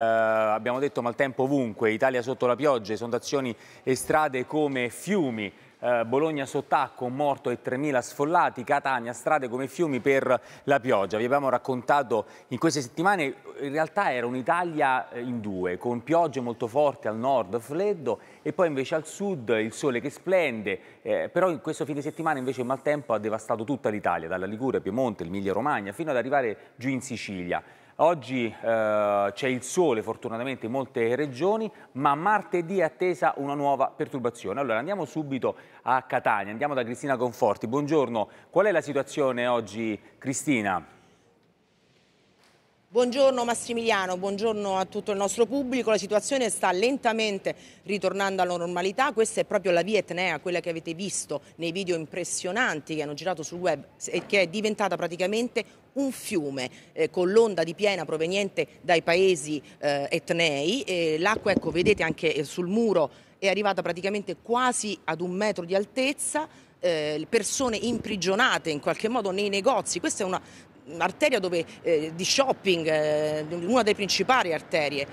Uh, abbiamo detto maltempo ovunque, Italia sotto la pioggia, esondazioni e strade come fiumi, uh, Bologna sott'acqua, un morto e 3.000 sfollati, Catania, strade come fiumi per la pioggia. Vi abbiamo raccontato in queste settimane, in realtà era un'Italia eh, in due, con piogge molto forti al nord, freddo, e poi invece al sud il sole che splende, eh, però in questo fine settimana invece il maltempo ha devastato tutta l'Italia, dalla Liguria, Piemonte, Emilia Romagna, fino ad arrivare giù in Sicilia. Oggi eh, c'è il sole fortunatamente in molte regioni, ma martedì è attesa una nuova perturbazione. Allora andiamo subito a Catania, andiamo da Cristina Conforti. Buongiorno, qual è la situazione oggi Cristina? Buongiorno Massimiliano, buongiorno a tutto il nostro pubblico. La situazione sta lentamente ritornando alla normalità. Questa è proprio la via Etnea, eh, quella che avete visto nei video impressionanti che hanno girato sul web e che è diventata praticamente un fiume eh, con l'onda di piena proveniente dai paesi eh, etnei. E l'acqua, ecco, vedete anche eh, sul muro, è arrivata praticamente quasi ad un metro di altezza. Eh, persone imprigionate in qualche modo nei negozi. Questa è una arteria dove, eh, di shopping, eh, una delle principali arterie,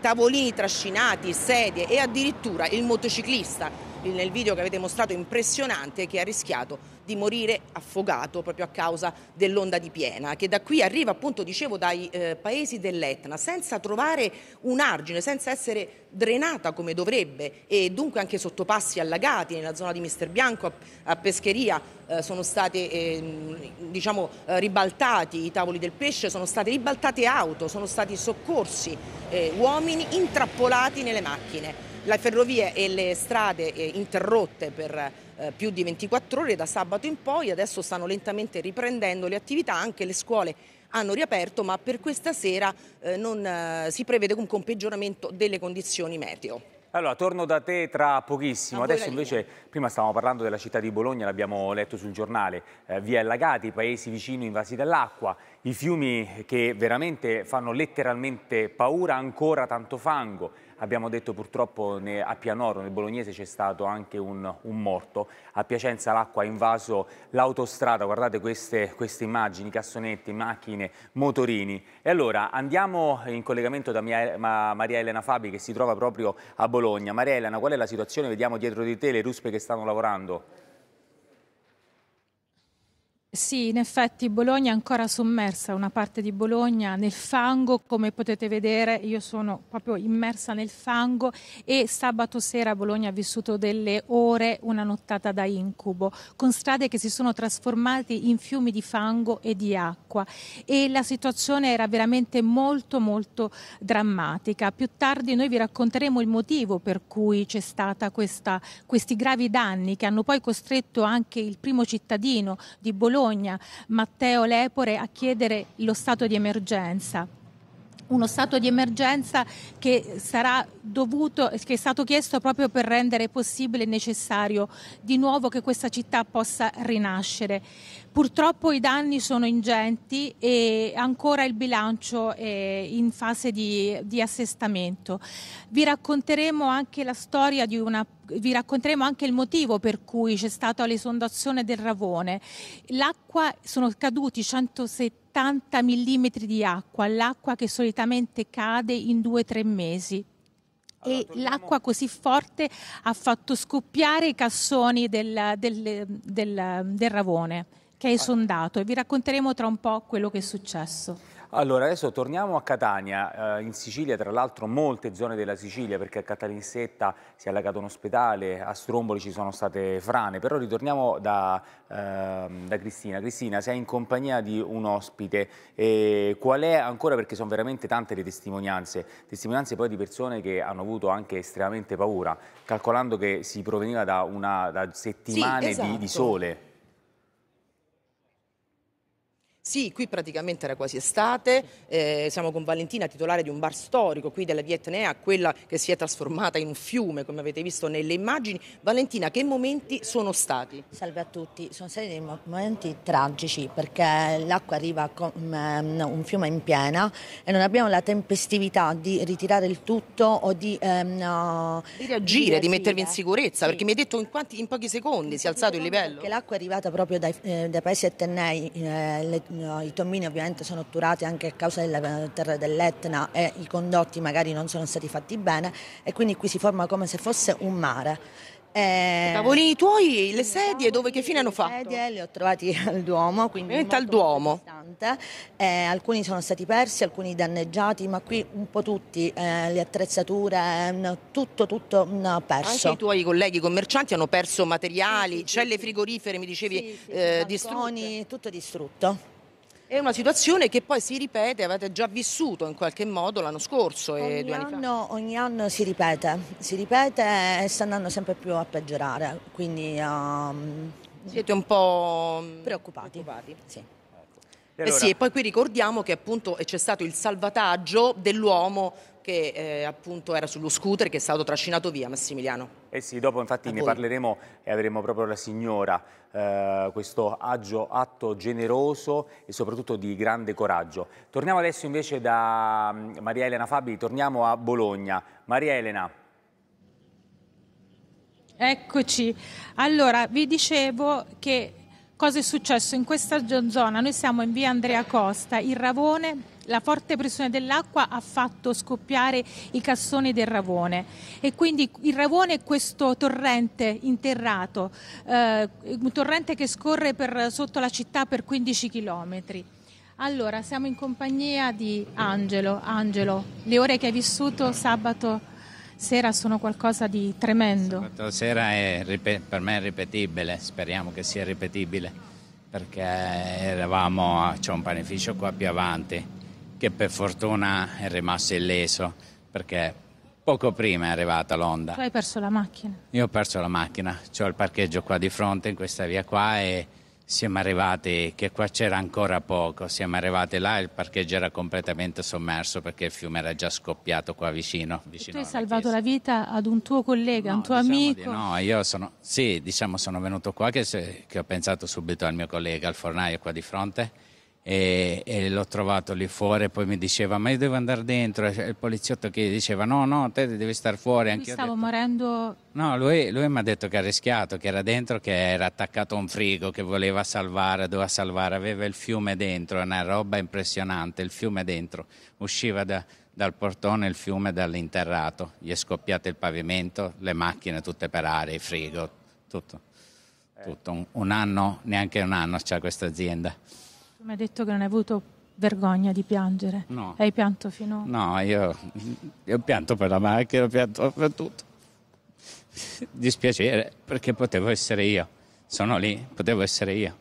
tavolini trascinati, sedie e addirittura il motociclista nel video che avete mostrato impressionante che ha rischiato di morire affogato proprio a causa dell'onda di piena che da qui arriva appunto dicevo dai eh, paesi dell'Etna senza trovare un argine, senza essere drenata come dovrebbe e dunque anche sotto passi allagati nella zona di Mister Bianco a, a Pescheria eh, sono stati ehm, diciamo, eh, diciamo ribaltati i tavoli del pesce, sono state ribaltate auto, sono stati soccorsi eh, uomini intrappolati nelle macchine. Le ferrovie e le strade eh, interrotte per eh, più di 24 ore da sabato in poi, adesso stanno lentamente riprendendo le attività, anche le scuole hanno riaperto, ma per questa sera eh, non, si prevede comunque un peggioramento delle condizioni meteo. Allora, torno da te tra pochissimo. Adesso invece, prima stavamo parlando della città di Bologna, l'abbiamo letto sul giornale, eh, via allagati, paesi vicini invasi dall'acqua i fiumi che veramente fanno letteralmente paura, ancora tanto fango. Abbiamo detto purtroppo a Pianoro, nel Bolognese, c'è stato anche un, un, morto. A Piacenza l'acqua ha invaso l'autostrada, guardate queste, queste, immagini, cassonetti, macchine, motorini. E allora andiamo in collegamento da mia, ma, Maria Elena Fabi che si trova proprio a Bologna. Maria Elena, qual è la situazione? Vediamo dietro di te le ruspe che stanno lavorando. Sì, in effetti Bologna è ancora sommersa, una parte di Bologna nel fango, come potete vedere io sono proprio immersa nel fango e sabato sera Bologna ha vissuto delle ore, una nottata da incubo, con strade che si sono trasformate in fiumi di fango e di acqua e la situazione era veramente molto molto drammatica. Più tardi noi vi racconteremo il motivo per cui c'è stata questa, questi gravi danni che hanno poi costretto anche il primo cittadino di Bologna vergogna Matteo Lepore a chiedere lo stato di emergenza uno stato di emergenza che, dovuto, che è stato chiesto proprio per rendere possibile e necessario di nuovo che questa città possa rinascere. Purtroppo i danni sono ingenti e ancora il bilancio è in fase di, di assestamento. Vi racconteremo anche la storia di una vi racconteremo anche il motivo per cui c'è stata l'esondazione del Ravone. L'acqua, sono caduti 170 mm di acqua, l'acqua che solitamente cade in due o tre mesi. e l'acqua così forte ha fatto scoppiare i cassoni del, del, del, del Ravone che è esondato e vi racconteremo tra un po' quello che è successo. Allora, adesso torniamo a Catania, eh, in Sicilia tra l'altro molte zone della Sicilia, perché a Catalinsetta si è allagato un ospedale, a Stromboli ci sono state frane, però ritorniamo da, eh, da Cristina. Cristina, sei in compagnia di un ospite, e qual è ancora, perché sono veramente tante le testimonianze, testimonianze poi di persone che hanno avuto anche estremamente paura, calcolando che si proveniva da, una, da settimane sì, esatto. di, di esatto. sole. Sì, qui praticamente era quasi estate, eh, siamo con Valentina, titolare di un bar storico qui della Vietnea, quella che si è trasformata in un fiume, come avete visto nelle immagini. Valentina, che momenti sono stati? Salve a tutti, sono stati dei momenti tragici perché l'acqua arriva come mm, ehm, un fiume in piena e non abbiamo la tempestività di ritirare il tutto o di... Ehm, no, di reagire, di, reagire. di mettervi in sicurezza, sì. perché mi hai detto in, quanti, in pochi secondi in si è alzato il livello. Che l'acqua è arrivata proprio dai, eh, dai paesi attennei, eh, i tommini ovviamente sono otturati anche a causa della eh, terra dell'Etna e i condotti magari non sono stati fatti bene e quindi qui si forma come se fosse un mare. Eh, I tavoli tuoi, le sedie, dove che fine hanno fatto? Le sedie le ho trovate al Duomo, quindi al Duomo. Eh, alcuni sono stati persi, alcuni danneggiati, ma qui un po' tutti, eh, le attrezzature, mm, tutto, tutto mh, mm, perso. Anche i tuoi colleghi commercianti hanno perso materiali, sì, sì, celle sì, frigorifere, mi dicevi, sì, sì, eh, distrutte. tutto distrutto. È una situazione che poi si ripete, avete già vissuto in qualche modo l'anno scorso e ogni due anni anno, fa. Ogni anno si ripete, si ripete e sta andando sempre più a peggiorare, quindi um, siete un po' mm, preoccupati. preoccupati. Sì. Allora... Eh sì, e poi qui ricordiamo che appunto c'è stato il salvataggio dell'uomo che eh, appunto era sullo scooter che è stato trascinato via Massimiliano. Eh sì, dopo infatti ne parleremo e avremo proprio la signora, eh, questo agio, atto generoso e soprattutto di grande coraggio. Torniamo adesso invece da mm, Maria Elena Fabi, torniamo a Bologna. Maria Elena. Eccoci, allora vi dicevo che Cosa è successo in questa zona? Noi siamo in via Andrea Costa, il Ravone la forte pressione dell'acqua ha fatto scoppiare i cassoni del Ravone e quindi il Ravone è questo torrente interrato, eh, un torrente che scorre per, sotto la città per 15 chilometri. Allora, siamo in compagnia di Angelo. Angelo, le ore che hai vissuto sabato sera sono qualcosa di tremendo. Sabato sera è, per me è ripetibile, speriamo che sia ripetibile, perché eravamo, c'è un panificio qua più avanti, che per fortuna è rimasto illeso, perché poco prima è arrivata l'onda. Tu hai perso la macchina? Io ho perso la macchina, ho il parcheggio qua di fronte, in questa via qua e siamo arrivati che qua c'era ancora poco, siamo arrivati là e il parcheggio era completamente sommerso perché il fiume era già scoppiato qua vicino. vicino tu hai salvato chiesa. la vita ad un tuo collega, no, un tuo diciamo amico? No, io sono, sì, diciamo sono venuto qua che, che ho pensato subito al mio collega, al fornaio qua di fronte e, e, l'ho trovato lì fuori poi mi diceva ma io devo andare dentro e il poliziotto che diceva no no te devi stare fuori anche stavo detto, morendo no lui, lui mi ha detto che ha rischiato che era dentro che era attaccato a un frigo che voleva salvare doveva salvare aveva il fiume dentro una roba impressionante il fiume dentro usciva da, dal portone il fiume dall'interrato gli è scoppiato il pavimento le macchine tutte per aria il frigo tutto eh. tutto un, un anno neanche un anno c'è questa azienda mi ha detto che non hai avuto vergogna di piangere. No. Hai pianto fino a... No, io, io pianto per la macchina, ho pianto per tutto. Dispiacere, perché potevo essere io. Sono lì, potevo essere io.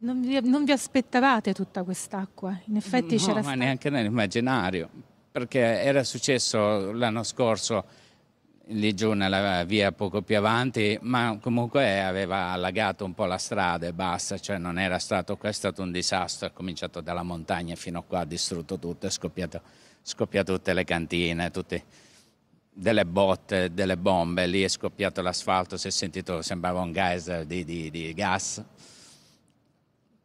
Non vi, non vi aspettavate tutta quest'acqua? In effetti no, c'era... No, ma sta... neanche nell'immaginario, perché era successo l'anno scorso lì giù nella via poco più avanti, ma comunque aveva allagato un po' la strada e basta, cioè non era stato, è stato un disastro, è cominciato dalla montagna fino a qua, ha distrutto tutto, è scoppiato, scoppiato tutte le cantine, tutte delle botte, delle bombe, lì è scoppiato l'asfalto, si è sentito, sembrava un geyser di, di, di gas.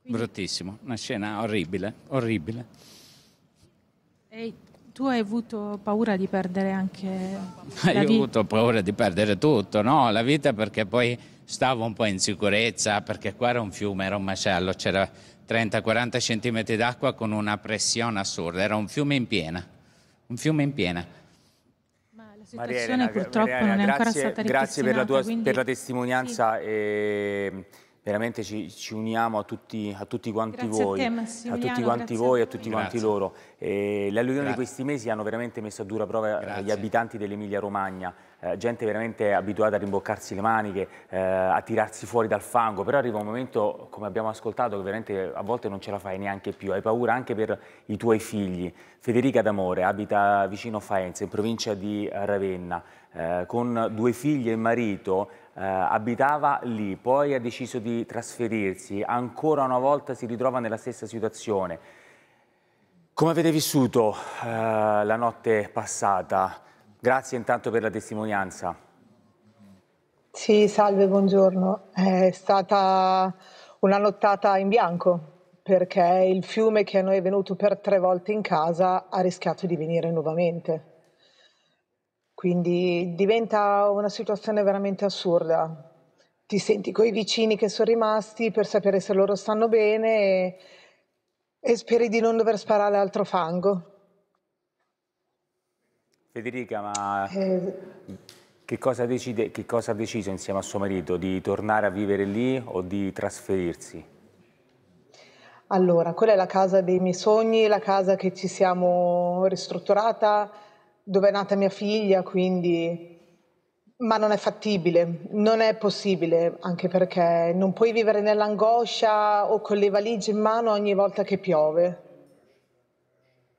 Bruttissimo, una scena orribile, orribile. Ehi. Tu hai avuto paura di perdere anche la vita? Io ho avuto paura di perdere tutto, no? La vita perché poi stavo un po' in sicurezza, perché qua era un fiume, era un macello, c'era 30-40 cm d'acqua con una pressione assurda, era un fiume in piena, un fiume in piena. Ma la situazione Marielena, purtroppo Marielena, non è grazie, ancora stata ripristata. Grazie per la, tua, quindi... per la testimonianza sì. e veramente ci, ci uniamo a tutti, a tutti quanti grazie voi, a, te, a tutti quanti voi e a tutti grazie. quanti loro. le alluvioni di questi mesi hanno veramente messo a dura prova eh, grazie. gli abitanti dell'Emilia Romagna, eh, gente veramente abituata a rimboccarsi le maniche, eh, a tirarsi fuori dal fango, però arriva un momento, come abbiamo ascoltato, che veramente a volte non ce la fai neanche più, hai paura anche per i tuoi figli. Federica D'Amore abita vicino Faenza, in provincia di Ravenna, eh, con due figlie e marito eh, abitava lì, poi ha deciso di trasferirsi, ancora una volta si ritrova nella stessa situazione. Come avete vissuto eh, la notte passata? Grazie intanto per la testimonianza. Sì, salve, buongiorno. È stata una nottata in bianco perché il fiume che a noi è venuto per tre volte in casa ha rischiato di venire nuovamente. Quindi diventa una situazione veramente assurda. Ti senti con i vicini che sono rimasti per sapere se loro stanno bene e, e speri di non dover sparare altro fango. Federica, ma eh... che, cosa decide, che cosa ha deciso insieme a suo marito? Di tornare a vivere lì o di trasferirsi? Allora, quella è la casa dei miei sogni, la casa che ci siamo ristrutturata, dove è nata mia figlia, quindi... Ma non è fattibile, non è possibile, anche perché non puoi vivere nell'angoscia o con le valigie in mano ogni volta che piove.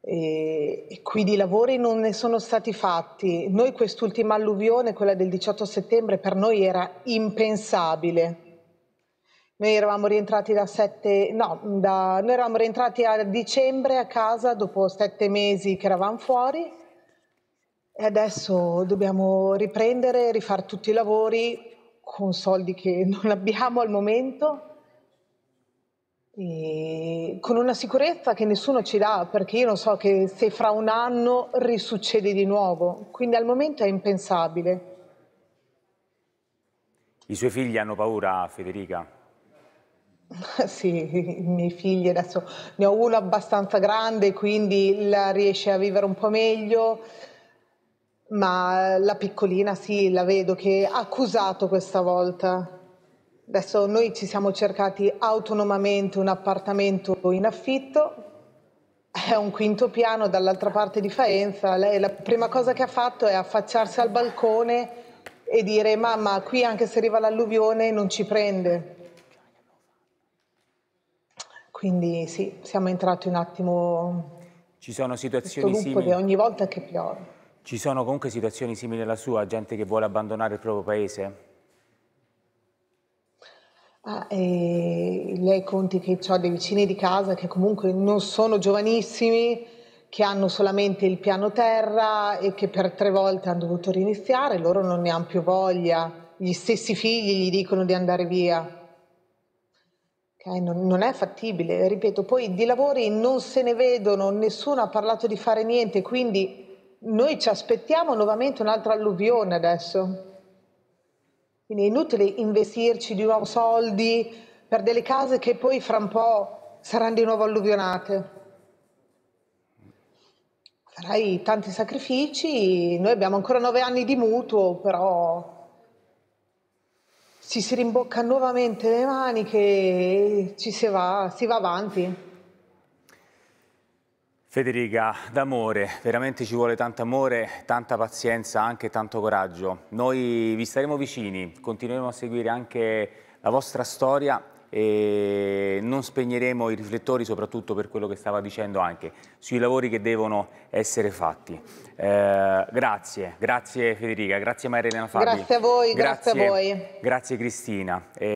E, e qui di lavori non ne sono stati fatti. Noi quest'ultima alluvione, quella del 18 settembre, per noi era impensabile. Noi eravamo rientrati da sette, no, da, noi eravamo rientrati a dicembre a casa dopo sette mesi che eravamo fuori e adesso dobbiamo riprendere, rifare tutti i lavori con soldi che non abbiamo al momento e con una sicurezza che nessuno ci dà perché io non so che se fra un anno risuccede di nuovo, quindi al momento è impensabile. I suoi figli hanno paura, Federica? sì, i miei figli adesso ne ho uno abbastanza grande, quindi la riesce a vivere un po' meglio ma la piccolina sì, la vedo che ha accusato questa volta. Adesso noi ci siamo cercati autonomamente un appartamento in affitto, è un quinto piano dall'altra parte di Faenza, lei la prima cosa che ha fatto è affacciarsi al balcone e dire mamma qui anche se arriva l'alluvione non ci prende. Quindi sì, siamo entrati un attimo... Ci sono situazioni simili. Ogni volta che piove. Ci sono comunque situazioni simili alla sua, gente che vuole abbandonare il proprio paese? Ah, eh, lei conti che ho dei vicini di casa che comunque non sono giovanissimi, che hanno solamente il piano terra e che per tre volte hanno dovuto riniziare, loro non ne hanno più voglia, gli stessi figli gli dicono di andare via. Okay, non, non, è fattibile, ripeto, poi di lavori non se ne vedono, nessuno ha parlato di fare niente, quindi noi ci aspettiamo nuovamente un'altra alluvione adesso. Quindi è inutile investirci di nuovo soldi per delle case che poi fra un po' saranno di nuovo alluvionate. Farai tanti sacrifici, noi abbiamo ancora nove anni di mutuo, però ci si rimbocca nuovamente le maniche e ci si va, si va avanti. Federica, d'amore, veramente ci vuole tanto amore, tanta pazienza, anche tanto coraggio. Noi vi staremo vicini, continueremo a seguire anche la vostra storia e non spegneremo i riflettori soprattutto per quello che stava dicendo anche sui lavori che devono essere fatti. Eh, grazie, grazie Federica, grazie Maria Elena Fabi. Grazie a voi, grazie, grazie a voi. Grazie Cristina. Eh,